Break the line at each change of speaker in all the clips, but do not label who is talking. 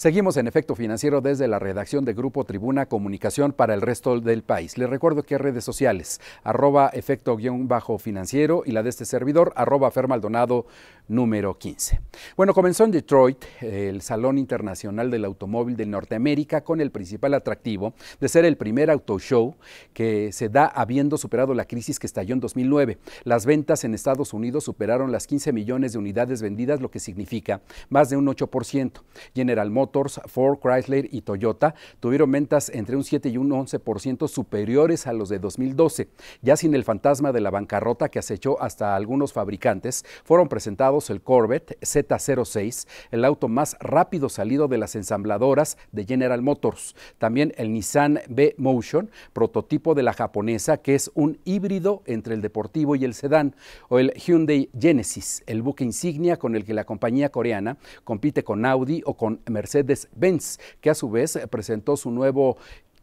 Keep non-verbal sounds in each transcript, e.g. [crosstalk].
Seguimos en efecto financiero desde la redacción de Grupo Tribuna Comunicación para el resto del país. Les recuerdo que redes sociales, arroba efecto guión bajo financiero y la de este servidor, arroba fermaldonado número 15. Bueno, comenzó en Detroit el Salón Internacional del Automóvil de Norteamérica con el principal atractivo de ser el primer auto show que se da habiendo superado la crisis que estalló en 2009. Las ventas en Estados Unidos superaron las 15 millones de unidades vendidas, lo que significa más de un 8%. General Motors Motors, Ford, Chrysler y Toyota tuvieron ventas entre un 7 y un 11% superiores a los de 2012. Ya sin el fantasma de la bancarrota que acechó hasta algunos fabricantes, fueron presentados el Corvette Z06, el auto más rápido salido de las ensambladoras de General Motors. También el Nissan B-Motion, prototipo de la japonesa, que es un híbrido entre el deportivo y el sedán, o el Hyundai Genesis, el buque insignia con el que la compañía coreana compite con Audi o con Mercedes de benz que a su vez eh, presentó su nuevo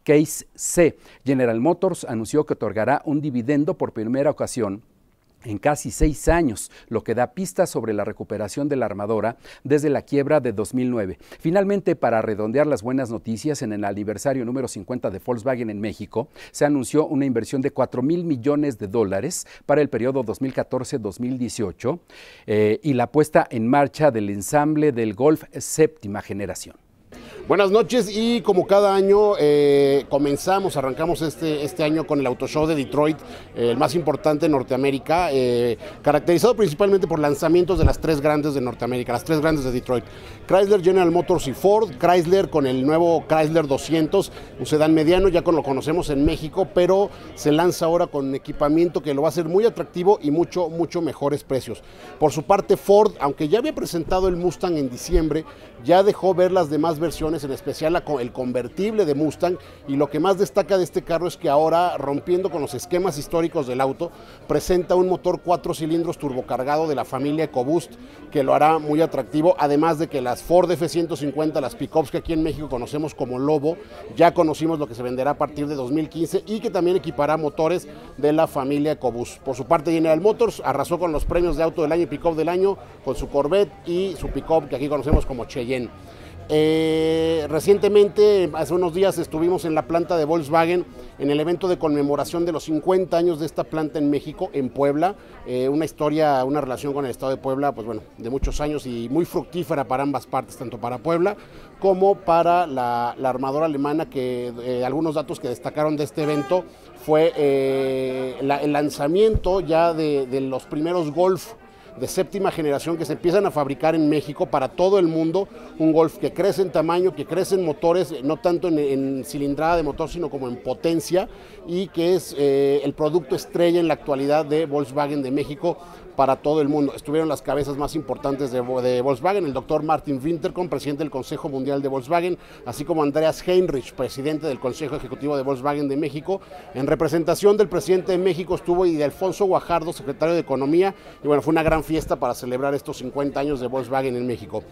Case C. General Motors anunció que otorgará un dividendo por primera ocasión en casi seis años, lo que da pistas sobre la recuperación de la armadora desde la quiebra de 2009. Finalmente, para redondear las buenas noticias, en el aniversario número 50 de Volkswagen en México, se anunció una inversión de 4 mil millones de dólares para el periodo 2014-2018 eh, y la puesta en marcha del ensamble del Golf séptima generación.
Buenas noches y como cada año eh, comenzamos, arrancamos este, este año con el Auto Show de Detroit, eh, el más importante en Norteamérica, eh, caracterizado principalmente por lanzamientos de las tres grandes de Norteamérica, las tres grandes de Detroit. Chrysler, General Motors y Ford, Chrysler con el nuevo Chrysler 200, un sedán mediano, ya con, lo conocemos en México, pero se lanza ahora con equipamiento que lo va a hacer muy atractivo y mucho, mucho mejores precios. Por su parte Ford, aunque ya había presentado el Mustang en diciembre, ya dejó ver las demás versiones en especial el convertible de Mustang. Y lo que más destaca de este carro es que ahora, rompiendo con los esquemas históricos del auto, presenta un motor cuatro cilindros turbocargado de la familia EcoBoost, que lo hará muy atractivo, además de que las Ford F-150, las pickups que aquí en México conocemos como Lobo, ya conocimos lo que se venderá a partir de 2015 y que también equipará motores de la familia EcoBoost. Por su parte, General Motors arrasó con los premios de auto del año y pickup del año con su Corvette y su pickup que aquí conocemos como Cheyenne. Eh, recientemente, hace unos días, estuvimos en la planta de Volkswagen en el evento de conmemoración de los 50 años de esta planta en México, en Puebla. Eh, una historia, una relación con el Estado de Puebla, pues bueno, de muchos años y muy fructífera para ambas partes, tanto para Puebla como para la, la armadora alemana, que eh, algunos datos que destacaron de este evento fue el lanzamiento ya de, de los primeros Golf de séptima generación que se empiezan a fabricar en México para todo el mundo, un Golf que crece en tamaño, que crece en motores, no tanto en, cilindrada de motor, sino como en potencia, y que es eh, el producto estrella en la actualidad de Volkswagen de México para todo el mundo. Estuvieron las cabezas más importantes de, de Volkswagen, el doctor Martin Winterkorn, presidente del Consejo Mundial de Volkswagen, así como Andreas Heinrich, presidente del Consejo Ejecutivo de Volkswagen de México. En representación del presidente de México estuvo y de Alfonso Guajardo, secretario de Economía, y bueno, fue una gran fiesta para celebrar estos 50 años de Volkswagen en México.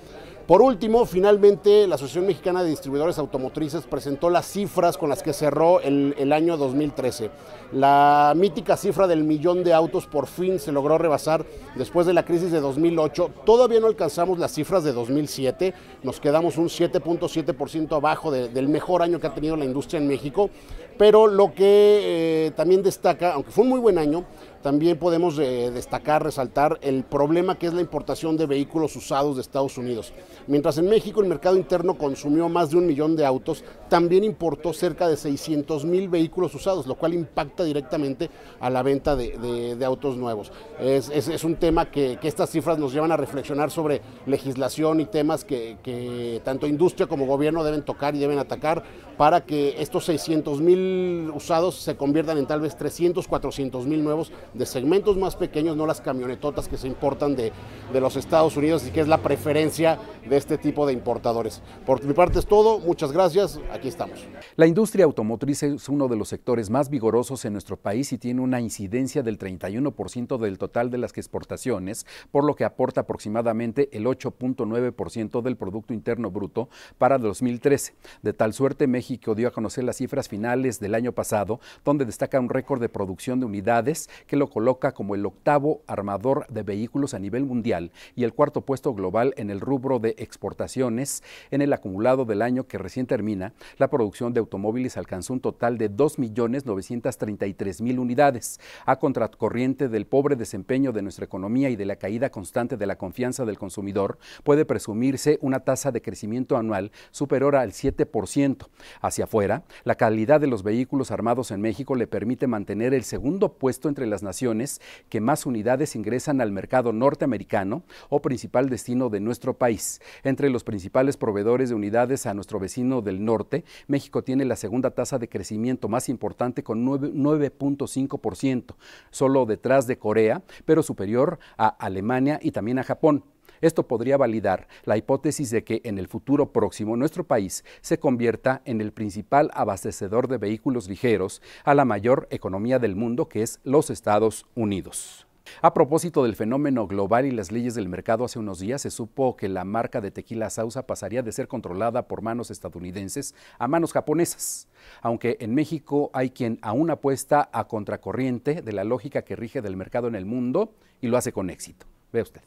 Por último, finalmente, la Asociación Mexicana de Distribuidores Automotrices presentó las cifras con las que cerró el, año 2013. La mítica cifra del millón de autos por fin se logró rebasar después de la crisis de 2008. Todavía no alcanzamos las cifras de 2007, nos quedamos un 7.7% abajo del mejor año que ha tenido la industria en México, pero lo que eh, también destaca, aunque fue un muy buen año, también podemos eh, destacar, resaltar el problema que es la importación de vehículos usados de Estados Unidos. Mientras en México el mercado interno consumió más de un millón de autos, también importó cerca de 600 mil vehículos usados, lo cual impacta directamente a la venta de, autos nuevos. Es, un tema que, estas cifras nos llevan a reflexionar sobre legislación y temas que tanto industria como gobierno deben tocar y deben atacar para que estos 600 mil usados se conviertan en tal vez 300, 400 mil nuevos de segmentos más pequeños, no las camionetotas que se importan de, de, los Estados Unidos y que es la preferencia de este tipo de importadores. Por mi parte es todo, muchas gracias, aquí estamos.
La industria automotriz es uno de los sectores más vigorosos en nuestro país y tiene una incidencia del 31% del total de las exportaciones, por lo que aporta aproximadamente el 8.9% del Producto Interno Bruto para 2013. De tal suerte, México México dio a conocer las cifras finales del año pasado, donde destaca un récord de producción de unidades que lo coloca como el octavo armador de vehículos a nivel mundial y el cuarto puesto global en el rubro de exportaciones. En el acumulado del año que recién termina, la producción de automóviles alcanzó un total de 2.933.000 unidades, a contracorriente del pobre desempeño de nuestra economía y de la caída constante de la confianza del consumidor, puede presumirse una tasa de crecimiento anual superior al 7%. Hacia afuera, la calidad de los vehículos armados en México le permite mantener el segundo puesto entre las naciones que más unidades ingresan al mercado norteamericano o principal destino de nuestro país. Entre los principales proveedores de unidades a nuestro vecino del norte, México tiene la segunda tasa de crecimiento más importante con 9.5%, solo detrás de Corea, pero superior a Alemania y también a Japón. Esto podría validar la hipótesis de que en el futuro próximo nuestro país se convierta en el principal abastecedor de vehículos ligeros a la mayor economía del mundo que es los Estados Unidos. A propósito del fenómeno global y las leyes del mercado, hace unos días se supo que la marca de tequila Sauza pasaría de ser controlada por manos estadounidenses a manos japonesas. Aunque en México hay quien aún apuesta a contracorriente de la lógica que rige del mercado en el mundo y lo hace con éxito. Ve usted.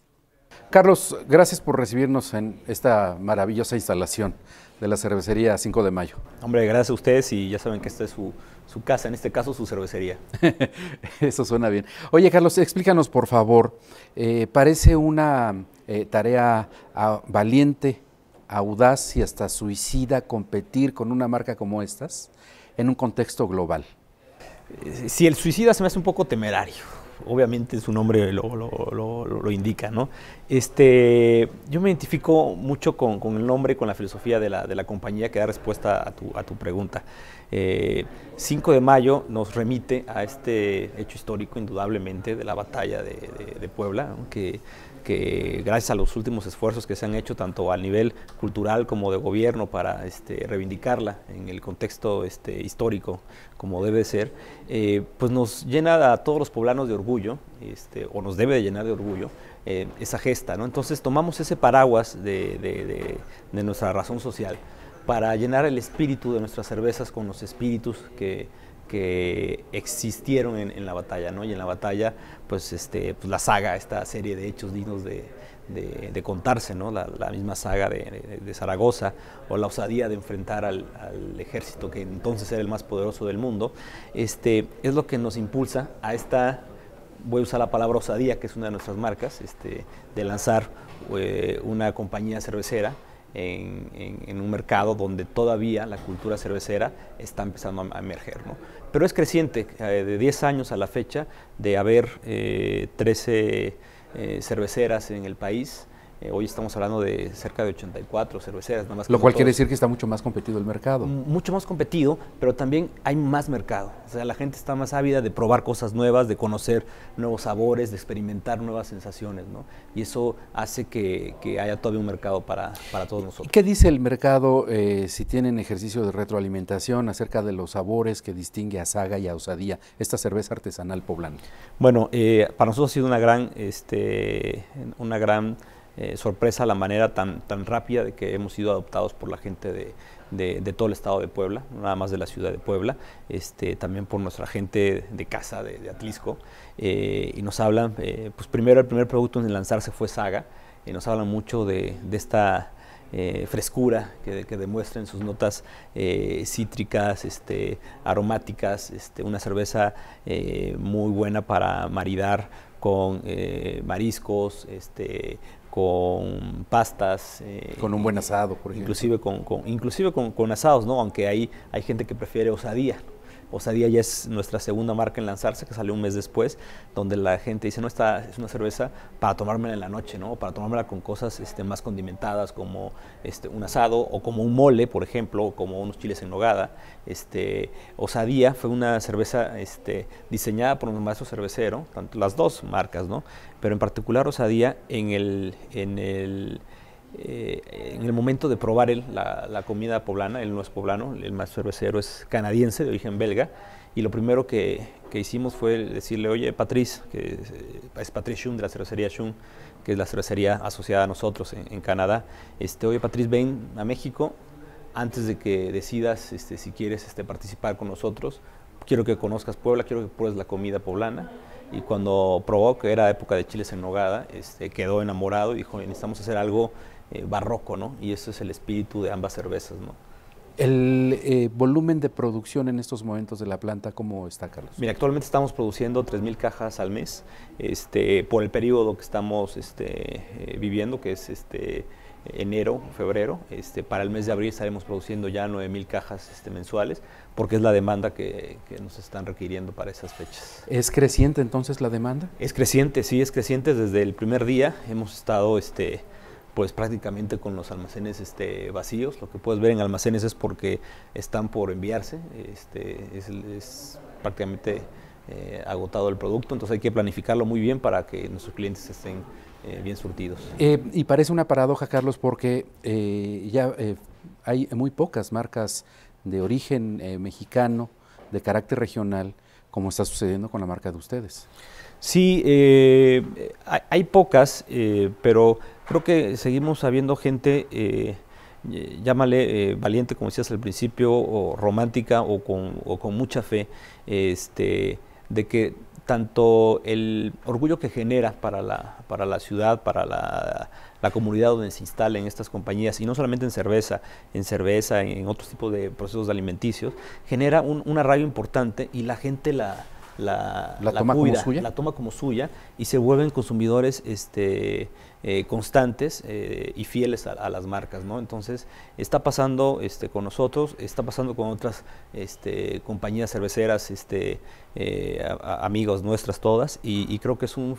Carlos, gracias por recibirnos en esta maravillosa instalación de la cervecería 5 de mayo. Hombre, gracias a ustedes y ya saben que esta es su, casa, en este caso su cervecería. [laughs] Eso suena bien. Oye, Carlos, explícanos por favor. Eh, parece una eh, tarea ah, valiente, audaz y hasta suicida competir con una marca como estas en un contexto global.
Eh, si el suicida se me hace un poco temerario obviamente su nombre lo, indica, ¿no? Este, yo me identifico mucho con, el nombre, con la filosofía de la, de la compañía que da respuesta a tu, pregunta. 5 eh, de mayo nos remite a este hecho histórico, indudablemente, de la batalla de, Puebla, que que gracias a los últimos esfuerzos que se han hecho tanto a nivel cultural como de gobierno para este, reivindicarla en el contexto este, histórico como debe ser, eh, pues nos llena a todos los poblanos de orgullo orgullo, este, o nos debe de llenar de orgullo, eh, esa gesta. ¿no? Entonces tomamos ese paraguas de, nuestra razón social para llenar el espíritu de nuestras cervezas con los espíritus que, existieron en, la batalla. ¿no? Y en la batalla, pues, este, pues, la saga, esta serie de hechos dignos de, contarse, ¿no? la, misma saga de, Zaragoza, o la osadía de enfrentar al, ejército que entonces era el más poderoso del mundo, este, es lo que nos impulsa a esta voy a usar la palabra osadía, que es una de nuestras marcas, este, de lanzar eh, una compañía cervecera en, un mercado donde todavía la cultura cervecera está empezando a, emerger. Pero es creciente, eh, de 10 años a la fecha, de haber 13 eh, cerveceras en el país, eh, hoy estamos hablando de cerca de 84 cerveceras. Nada más Lo cual quiere decir que está mucho más competido el mercado. Mucho más competido, pero también hay más mercado. O sea, la gente está más ávida de probar cosas nuevas, de conocer nuevos sabores, de experimentar nuevas sensaciones, ¿no? Y eso hace que, haya todavía un mercado para, todos nosotros. ¿Y
¿Qué dice el mercado eh, si tienen ejercicio de retroalimentación acerca de los sabores que distingue a Saga y a Osadía,
esta cerveza artesanal poblana? Bueno, eh, para nosotros ha sido una gran, este, una gran eh, sorpresa la manera tan, tan rápida de que hemos sido adoptados por la gente de, todo el estado de Puebla, nada más de la ciudad de Puebla, este, también por nuestra gente de casa de, Atlisco. Eh, y nos hablan, eh, pues primero el primer producto en lanzarse fue Saga, y nos hablan mucho de, esta frescura que, que, demuestren sus notas cítricas, este, aromáticas, este, una cerveza muy buena para maridar con eh, mariscos, este, con pastas. Eh, con un buen asado, por ejemplo. Inclusive con, inclusive con, asados, ¿no? Aunque hay, hay gente que prefiere osadía. Osadía ya es nuestra segunda marca en lanzarse, que salió un mes después, donde la gente dice, no, esta es una cerveza para tomármela en la noche, ¿no? Para tomármela con cosas este, más condimentadas, como este, un asado o como un mole, por ejemplo, o como unos chiles en nogada. Este, Osadía fue una cerveza este, diseñada por un maestro cervecero, tanto las dos marcas, ¿no? Pero en particular Osadía en el... En el eh, en el momento de probar la, comida poblana, él no es poblano, el más cervecero es canadiense de origen belga, y lo primero que, que hicimos fue decirle, oye, Patrice, que es, eh, es Patrice de la cervecería Shun, que es la cervecería asociada a nosotros en, Canadá, este, oye, Patrice, ven a México antes de que decidas este, si quieres este, participar con nosotros. Quiero que conozcas Puebla, quiero que pruebes la comida poblana y cuando probó que era época de chiles en nogada, este, quedó enamorado y dijo, necesitamos hacer algo eh, barroco, ¿no? Y eso es el espíritu de ambas cervezas, ¿no?
¿El eh, volumen de producción en estos momentos de la planta cómo está,
Carlos? Mira, actualmente estamos produciendo 3.000 cajas al mes este, por el periodo que estamos este, eh, viviendo, que es este, enero, febrero. Este, para el mes de abril estaremos produciendo ya 9.000 cajas este, mensuales, porque es la demanda que, que, nos están requiriendo para esas fechas.
¿Es creciente entonces la demanda?
Es creciente, sí, es creciente. Desde el primer día hemos estado... Este, pues prácticamente con los almacenes este, vacíos. Lo que puedes ver en almacenes es porque están por enviarse, este, es, prácticamente eh, agotado el producto, entonces hay que planificarlo muy bien para que nuestros clientes estén eh, bien surtidos. Eh,
y parece una paradoja, Carlos, porque ya hay muy pocas marcas de origen mexicano, de carácter regional,
como está sucediendo con la marca de ustedes. Sí, hay, pocas, eh, pero creo que seguimos habiendo gente, eh, llámale eh, valiente, como decías al principio, o romántica o con, mucha fe, este, de que tanto el orgullo que genera para la, para la ciudad, para la, comunidad donde se instalen estas compañías, y no solamente en cerveza, en cerveza, en, otros tipos de procesos alimenticios, genera un, un arraigo importante y la gente la, la, toma como suya. y se vuelven consumidores este, eh, constantes eh, y fieles a, las marcas. ¿no? Entonces, está pasando este, con nosotros, está pasando con otras este, compañías cerveceras, este, eh, amigos nuestras todas, y, y, creo que es un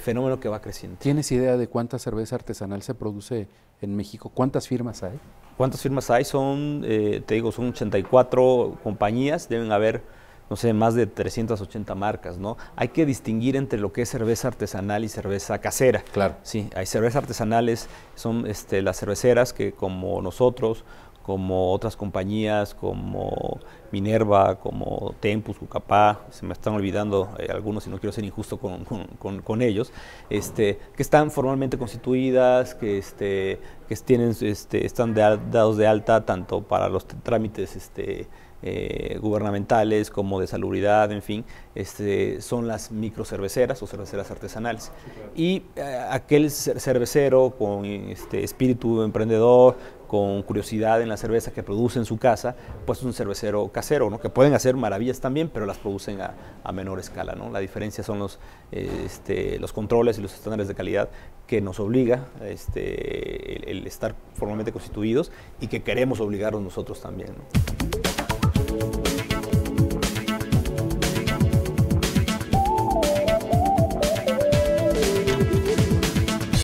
fenómeno que va creciendo.
¿Tienes idea de cuánta cerveza artesanal se produce en México? ¿Cuántas firmas hay?
¿Cuántas firmas hay? Son, te digo, son 84 compañías, deben haber no sé, más de 380 marcas, ¿no? Hay que distinguir entre lo que es cerveza artesanal y cerveza casera. Claro. Sí, hay cervezas artesanales, son este, las cerveceras que como nosotros, como otras compañías, como Minerva, como Tempus, Cucapá, se me están olvidando eh, algunos y no quiero ser injusto con, ellos, este, que están formalmente constituidas, que, este, que tienen, este, están dados de alta tanto para los trámites este, eh, gubernamentales, como de salubridad, en fin, este, son las microcerveceras o cerveceras artesanales. Y eh, aquel cervecero con este, espíritu emprendedor, con curiosidad en la cerveza que produce en su casa, pues es un cervecero casero, ¿no? que pueden hacer maravillas también, pero las producen a, menor escala. ¿no? La diferencia son los, eh, este, los controles y los estándares de calidad que nos obliga este, el, estar formalmente constituidos y que queremos obligarnos nosotros también.